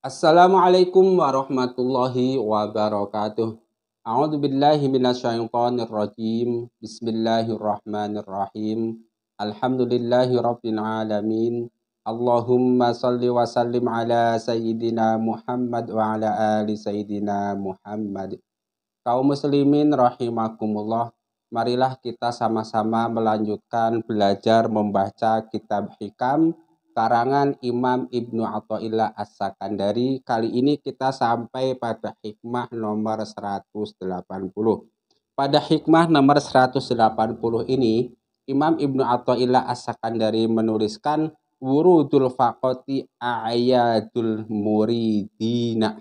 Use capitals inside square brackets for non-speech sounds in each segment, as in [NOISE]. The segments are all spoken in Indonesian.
Assalamualaikum warahmatullahi wabarakatuh. A'udzu billahi minasyaitonir rajim. Bismillahirrahmanirrahim. Alhamdulillahi rabbil alamin. Allahumma shalli wa sallim ala sayyidina Muhammad wa ala ali sayyidina Muhammad. Kaum muslimin rahimakumullah. Marilah kita sama-sama melanjutkan belajar membaca kitab hikam karangan Imam Ibnu Athaillah As-Sakandari. Kali ini kita sampai pada hikmah nomor 180. Pada hikmah nomor 180 ini, Imam Ibnu Athaillah As-Sakandari menuliskan wurudul faqati ayadul muridina.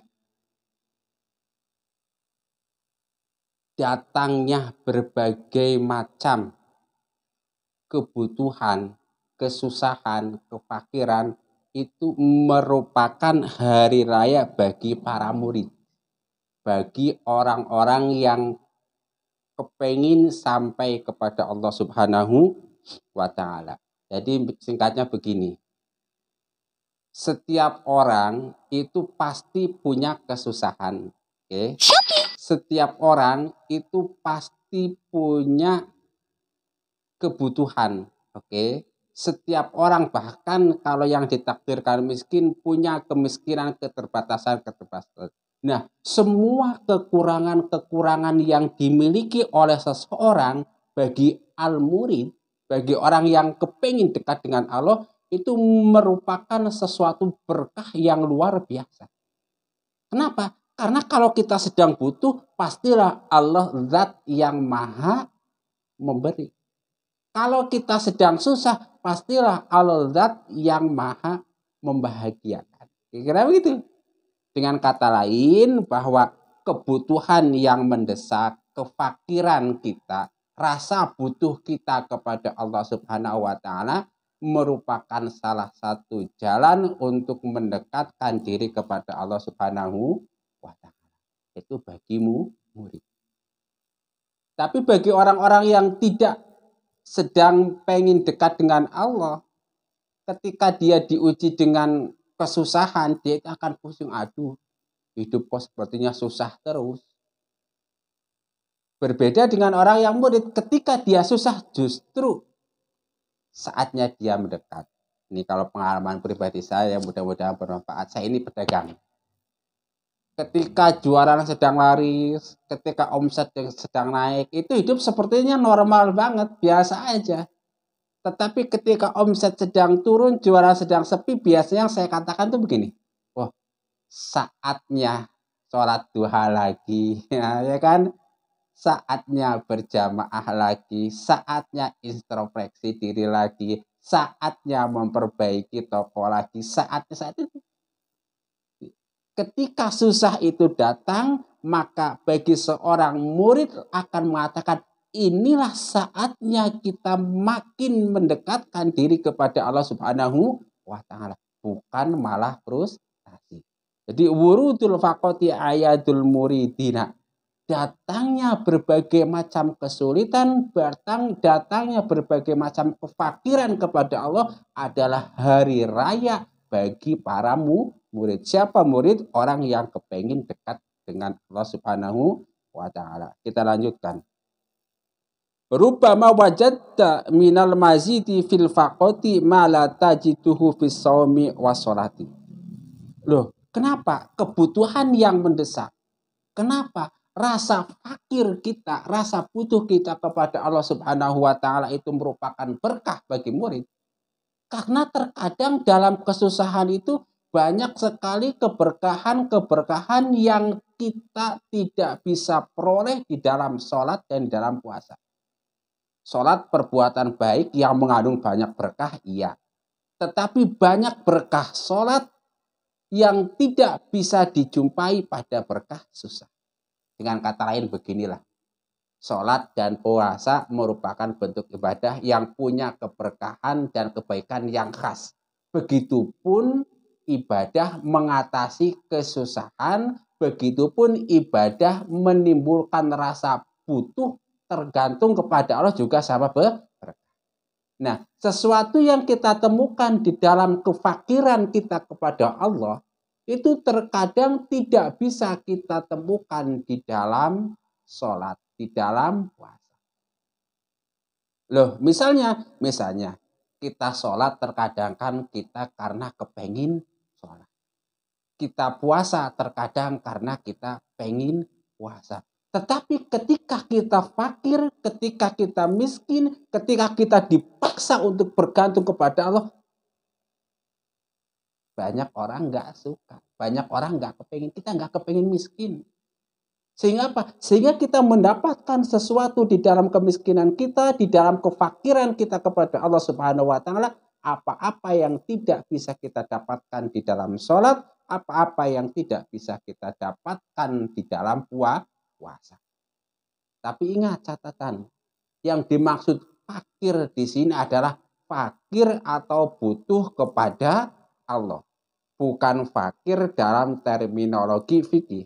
Datangnya berbagai macam kebutuhan kesusahan, kefakiran itu merupakan hari raya bagi para murid. Bagi orang-orang yang kepengin sampai kepada Allah Subhanahu wa taala. Jadi singkatnya begini. Setiap orang itu pasti punya kesusahan, oke? Okay? Setiap orang itu pasti punya kebutuhan, oke? Okay? setiap orang bahkan kalau yang ditakdirkan miskin punya kemiskinan keterbatasan keterbatasan. Nah, semua kekurangan-kekurangan yang dimiliki oleh seseorang bagi al-murid, bagi orang yang kepingin dekat dengan Allah, itu merupakan sesuatu berkah yang luar biasa. Kenapa? Karena kalau kita sedang butuh, pastilah Allah zat yang maha memberi. Kalau kita sedang susah, pastilah Allah zat yang maha membahagiakan. Kira-kira begitu. Dengan kata lain bahwa kebutuhan yang mendesak, kefakiran kita, rasa butuh kita kepada Allah Subhanahu wa taala merupakan salah satu jalan untuk mendekatkan diri kepada Allah Subhanahu wa taala. Itu bagimu murid. Tapi bagi orang-orang yang tidak sedang pengen dekat dengan Allah, ketika dia diuji dengan kesusahan, dia akan pusing, aduh, hidup kok sepertinya susah terus. Berbeda dengan orang yang murid, ketika dia susah justru saatnya dia mendekat. Ini kalau pengalaman pribadi saya, mudah-mudahan bermanfaat. Saya ini pedagang ketika jualan sedang laris, ketika omset yang sedang naik, itu hidup sepertinya normal banget, biasa aja. Tetapi ketika omset sedang turun, juara sedang sepi, biasanya yang saya katakan tuh begini, wah saatnya sholat duha lagi, [LAUGHS] ya, ya kan? Saatnya berjamaah lagi, saatnya introspeksi diri lagi, saatnya memperbaiki toko lagi, saatnya saat itu Ketika susah itu datang, maka bagi seorang murid akan mengatakan, inilah saatnya kita makin mendekatkan diri kepada Allah Subhanahu wa taala, bukan malah terus frustasi. Jadi wurudul fakoti ayatul muridina. Datangnya berbagai macam kesulitan, datang datangnya berbagai macam kefakiran kepada Allah adalah hari raya bagi para murid murid. Siapa murid? Orang yang kepengen dekat dengan Allah Subhanahu wa taala. Kita lanjutkan. Rubbama wajadta minal mazidi fil faqati ma la tajiduhu fis wasolati. Loh, kenapa? Kebutuhan yang mendesak. Kenapa? Rasa fakir kita, rasa butuh kita kepada Allah Subhanahu wa taala itu merupakan berkah bagi murid. Karena terkadang dalam kesusahan itu banyak sekali keberkahan-keberkahan yang kita tidak bisa peroleh di dalam sholat dan di dalam puasa. Sholat perbuatan baik yang mengandung banyak berkah, iya. Tetapi banyak berkah sholat yang tidak bisa dijumpai pada berkah susah. Dengan kata lain beginilah. Sholat dan puasa merupakan bentuk ibadah yang punya keberkahan dan kebaikan yang khas. Begitupun ibadah mengatasi kesusahan, begitupun ibadah menimbulkan rasa butuh tergantung kepada Allah juga sama berkah. Nah, sesuatu yang kita temukan di dalam kefakiran kita kepada Allah itu terkadang tidak bisa kita temukan di dalam sholat, di dalam puasa. Loh, misalnya, misalnya kita sholat terkadang kan kita karena kepengin kita puasa terkadang karena kita pengen puasa. Tetapi ketika kita fakir, ketika kita miskin, ketika kita dipaksa untuk bergantung kepada Allah, banyak orang nggak suka, banyak orang nggak kepengen, kita nggak kepengen miskin. Sehingga apa? Sehingga kita mendapatkan sesuatu di dalam kemiskinan kita, di dalam kefakiran kita kepada Allah Subhanahu wa taala, apa-apa yang tidak bisa kita dapatkan di dalam sholat, apa-apa yang tidak bisa kita dapatkan di dalam puasa. Tapi ingat catatan, yang dimaksud fakir di sini adalah fakir atau butuh kepada Allah. Bukan fakir dalam terminologi fikih.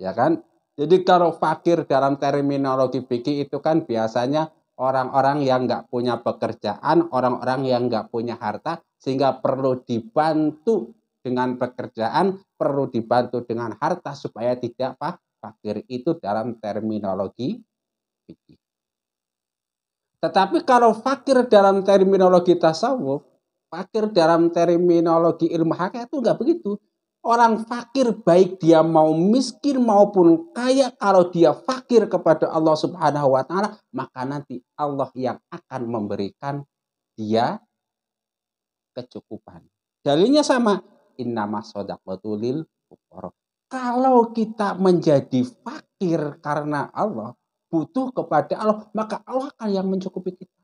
Ya kan? Jadi kalau fakir dalam terminologi fikih itu kan biasanya orang-orang yang nggak punya pekerjaan, orang-orang yang nggak punya harta, sehingga perlu dibantu dengan pekerjaan, perlu dibantu dengan harta supaya tidak fakir. Itu dalam terminologi fikih. Tetapi kalau fakir dalam terminologi tasawuf, fakir dalam terminologi ilmu hakikat itu enggak begitu. Orang fakir baik dia mau miskin maupun kaya kalau dia fakir kepada Allah Subhanahu wa taala maka nanti Allah yang akan memberikan dia kecukupan. Dalilnya sama innama sodakotulil Kalau kita menjadi fakir karena Allah, butuh kepada Allah, maka Allah akan yang mencukupi kita.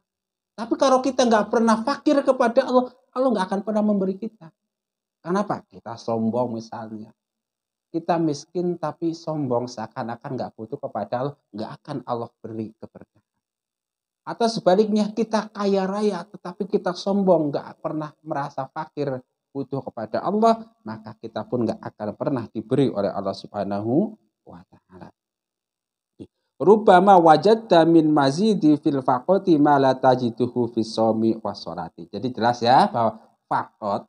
Tapi kalau kita nggak pernah fakir kepada Allah, Allah nggak akan pernah memberi kita. Kenapa? Kita sombong misalnya. Kita miskin tapi sombong seakan-akan nggak butuh kepada Allah, nggak akan Allah beri keberkahan. Atau sebaliknya kita kaya raya tetapi kita sombong, nggak pernah merasa fakir butuh kepada Allah, maka kita pun nggak akan pernah diberi oleh Allah Subhanahu wa taala. Rubama wajadta min mazidi fil faqati ma la tajiduhu fi shaumi wasolati. Jadi jelas ya bahwa fakot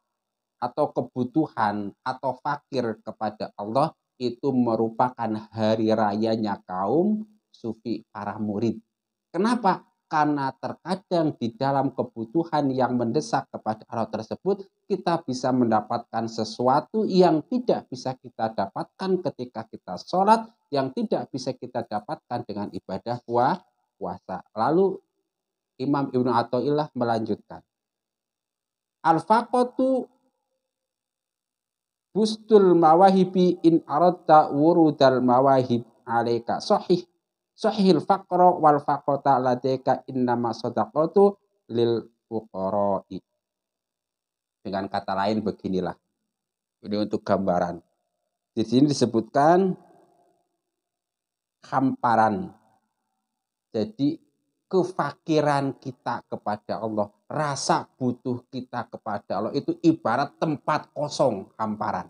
atau kebutuhan atau fakir kepada Allah itu merupakan hari rayanya kaum sufi para murid. Kenapa? karena terkadang di dalam kebutuhan yang mendesak kepada Allah tersebut, kita bisa mendapatkan sesuatu yang tidak bisa kita dapatkan ketika kita sholat, yang tidak bisa kita dapatkan dengan ibadah puasa. Lalu Imam Ibnu Atta'illah melanjutkan. Al-faqatu bustul mawahibi in aradda wurudal mawahib alaika sahih sahihil faqra wal faqata inna innama sadaqatu lil fuqara'i. Dengan kata lain beginilah. Ini untuk gambaran. Di sini disebutkan hamparan. Jadi kefakiran kita kepada Allah, rasa butuh kita kepada Allah itu ibarat tempat kosong hamparan.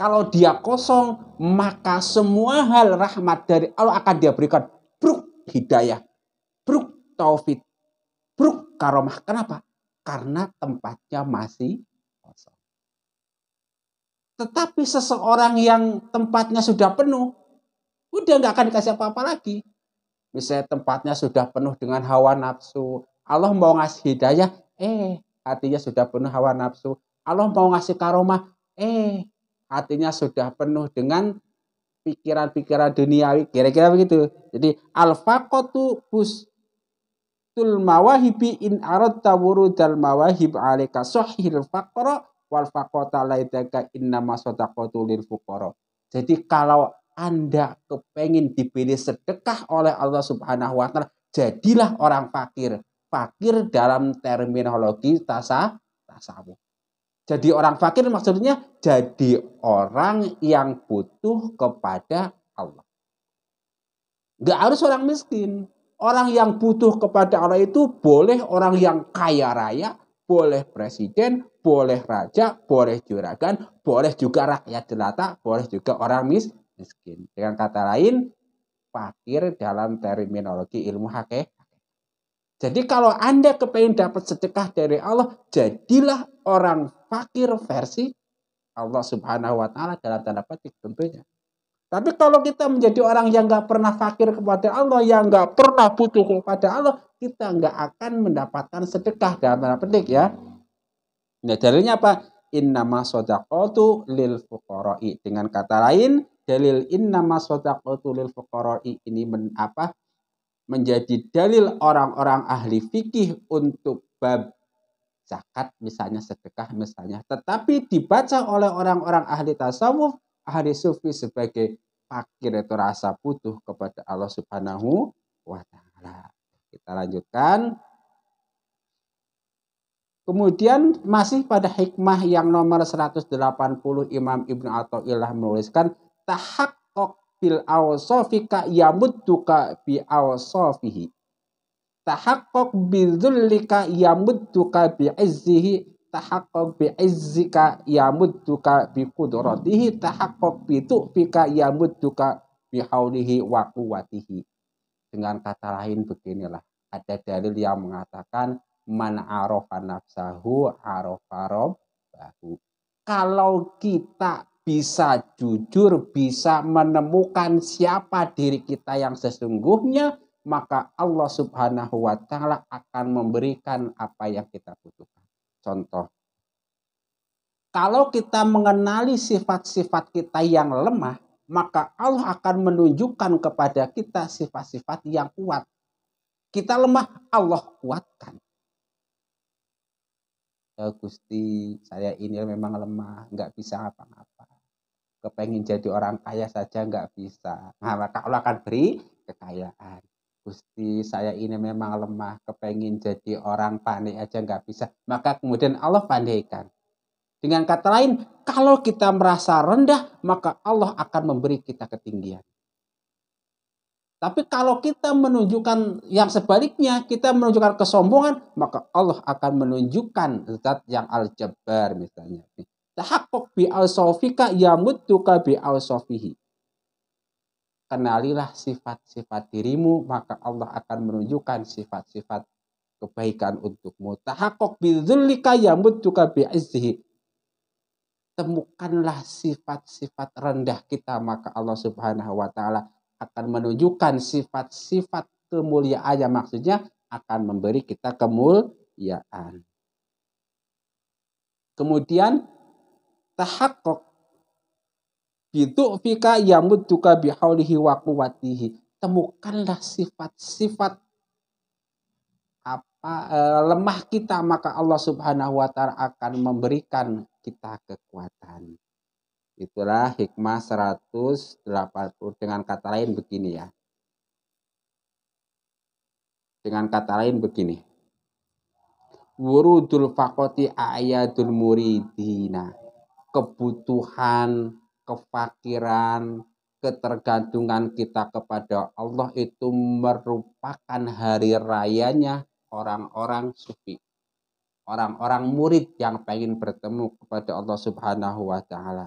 Kalau dia kosong, maka semua hal rahmat dari Allah akan dia berikan. Bruk hidayah, bruk taufik, bruk karomah. Kenapa? Karena tempatnya masih kosong. Tetapi seseorang yang tempatnya sudah penuh, udah nggak akan dikasih apa-apa lagi. Misalnya tempatnya sudah penuh dengan hawa nafsu, Allah mau ngasih hidayah, eh hatinya sudah penuh hawa nafsu. Allah mau ngasih karomah, eh hatinya sudah penuh dengan pikiran-pikiran duniawi kira-kira begitu jadi al al-faqatu bus tul mawahibi in aradta wurudal mawahib alaika sahihil faqra wal faqata laitaka inna masadaqatu lil fuqara jadi kalau anda kepengin diberi sedekah oleh Allah Subhanahu wa taala jadilah orang fakir fakir dalam terminologi tasa tasawuf jadi orang fakir maksudnya jadi orang yang butuh kepada Allah. Gak harus orang miskin. Orang yang butuh kepada Allah itu boleh orang yang kaya raya, boleh presiden, boleh raja, boleh juragan, boleh juga rakyat jelata, boleh juga orang mis miskin. Dengan kata lain, fakir dalam terminologi ilmu hakikat jadi kalau Anda kepengen dapat sedekah dari Allah, jadilah orang fakir versi Allah Subhanahu wa taala dalam tanda petik tentunya. Tapi kalau kita menjadi orang yang nggak pernah fakir kepada Allah, yang nggak pernah butuh kepada Allah, kita nggak akan mendapatkan sedekah dalam tanda petik ya. Nah, dalilnya apa? Innama sodakotu lil fukoroi. Dengan kata lain, dalil innama sodakotu lil fukoroi ini men, apa menjadi dalil orang-orang ahli fikih untuk bab zakat misalnya sedekah misalnya tetapi dibaca oleh orang-orang ahli tasawuf ahli sufi sebagai fakir itu rasa butuh kepada Allah Subhanahu wa taala. Kita lanjutkan. Kemudian masih pada hikmah yang nomor 180 Imam Ibnu Athaillah menuliskan tahak fil awsafika yamudduka fi awsafihi tahaqqaq bi dhullika yamudduka bi izzihi tahaqqaq bi izzika yamudduka bi qudratihi tahaqqaq bi tu'fika yamudduka bi haulihi wa quwatihi dengan kata lain beginilah ada dalil yang mengatakan man arofa nafsahu arofa bahu kalau kita bisa jujur, bisa menemukan siapa diri kita yang sesungguhnya, maka Allah Subhanahu wa taala akan memberikan apa yang kita butuhkan. Contoh kalau kita mengenali sifat-sifat kita yang lemah, maka Allah akan menunjukkan kepada kita sifat-sifat yang kuat. Kita lemah, Allah kuatkan. Ya, Gusti, saya ini memang lemah, nggak bisa apa-apa kepengen jadi orang kaya saja nggak bisa nah maka Allah akan beri kekayaan Gusti saya ini memang lemah kepengen jadi orang panik aja nggak bisa maka kemudian Allah pandaikan dengan kata lain kalau kita merasa rendah maka Allah akan memberi kita ketinggian tapi kalau kita menunjukkan yang sebaliknya, kita menunjukkan kesombongan, maka Allah akan menunjukkan zat yang al-jabbar misalnya. Tahakkuk bi al-sofika ausofika yamudduka bi al-sofihi. Kenalilah sifat-sifat dirimu, maka Allah akan menunjukkan sifat-sifat kebaikan untukmu. Tahakkuk bi dzulika yamudduka bi izzihi. Temukanlah sifat-sifat rendah kita, maka Allah Subhanahu wa taala akan menunjukkan sifat-sifat kemuliaannya maksudnya akan memberi kita kemuliaan. Kemudian tahakkuk Bidu fika yamudduka bihaulihi wa Temukanlah sifat-sifat apa eh, lemah kita maka Allah Subhanahu wa taala akan memberikan kita kekuatan. Itulah hikmah 180 dengan kata lain begini ya. Dengan kata lain begini. Wurudul fakoti ayadul muridina kebutuhan, kefakiran, ketergantungan kita kepada Allah itu merupakan hari rayanya orang-orang sufi. Orang-orang murid yang pengen bertemu kepada Allah Subhanahu wa taala.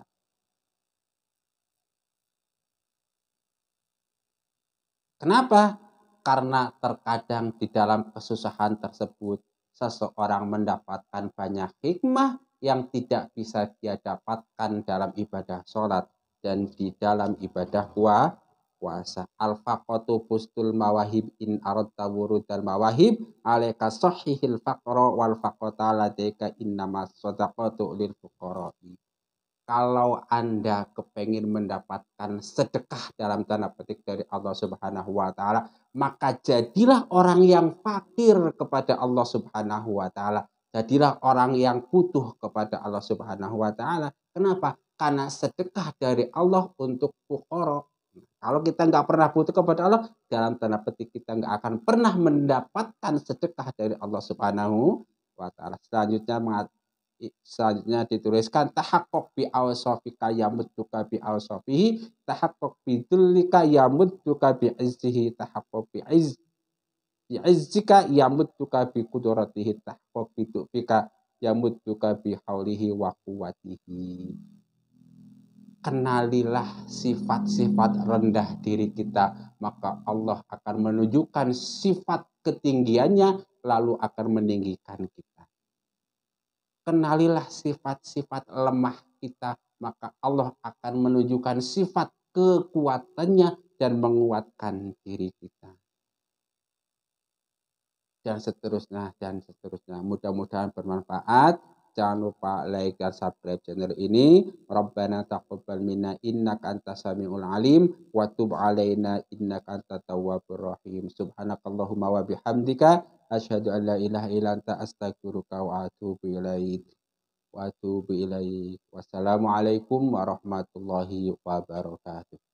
Kenapa? Karena terkadang di dalam kesusahan tersebut seseorang mendapatkan banyak hikmah yang tidak bisa dia dapatkan dalam ibadah sholat dan di dalam ibadah puasa. Al-faqatu bustul mawahib in aradta wurudal mawahib alaika sahihil faqra wal faqata ladaika innama sadaqatu lil fuqara'i. Kalau Anda kepengen mendapatkan sedekah dalam tanda petik dari Allah Subhanahu wa taala, maka jadilah orang yang fakir kepada Allah Subhanahu wa taala Jadilah orang yang butuh kepada Allah Subhanahu wa taala. Kenapa? Karena sedekah dari Allah untuk fukoro. Kalau kita nggak pernah butuh kepada Allah, dalam tanda petik kita nggak akan pernah mendapatkan sedekah dari Allah Subhanahu wa taala. Selanjutnya selanjutnya dituliskan tahakkuk bi awsafika yamudduka bi awsafihi tahakkuk bi yamut juga bi izzihi tahakkuk bi izz bi'izzika yamudduka bi qudratihi tahqaq bi tu'fika yamudduka bi haulihi wa quwwatihi kenalilah sifat-sifat rendah diri kita maka Allah akan menunjukkan sifat ketinggiannya lalu akan meninggikan kita kenalilah sifat-sifat lemah kita maka Allah akan menunjukkan sifat kekuatannya dan menguatkan diri kita dan seterusnya dan seterusnya. Mudah-mudahan bermanfaat. Jangan lupa like dan subscribe channel ini. Rabbana taqabbal minna innaka antas samiul alim wa tub alaina innaka antat tawwabur rahim. Subhanakallahumma wa bihamdika asyhadu an la ilaha illa anta astaghfiruka wa atubu ilaik. Wa atubu ilaik. Wassalamualaikum warahmatullahi wabarakatuh.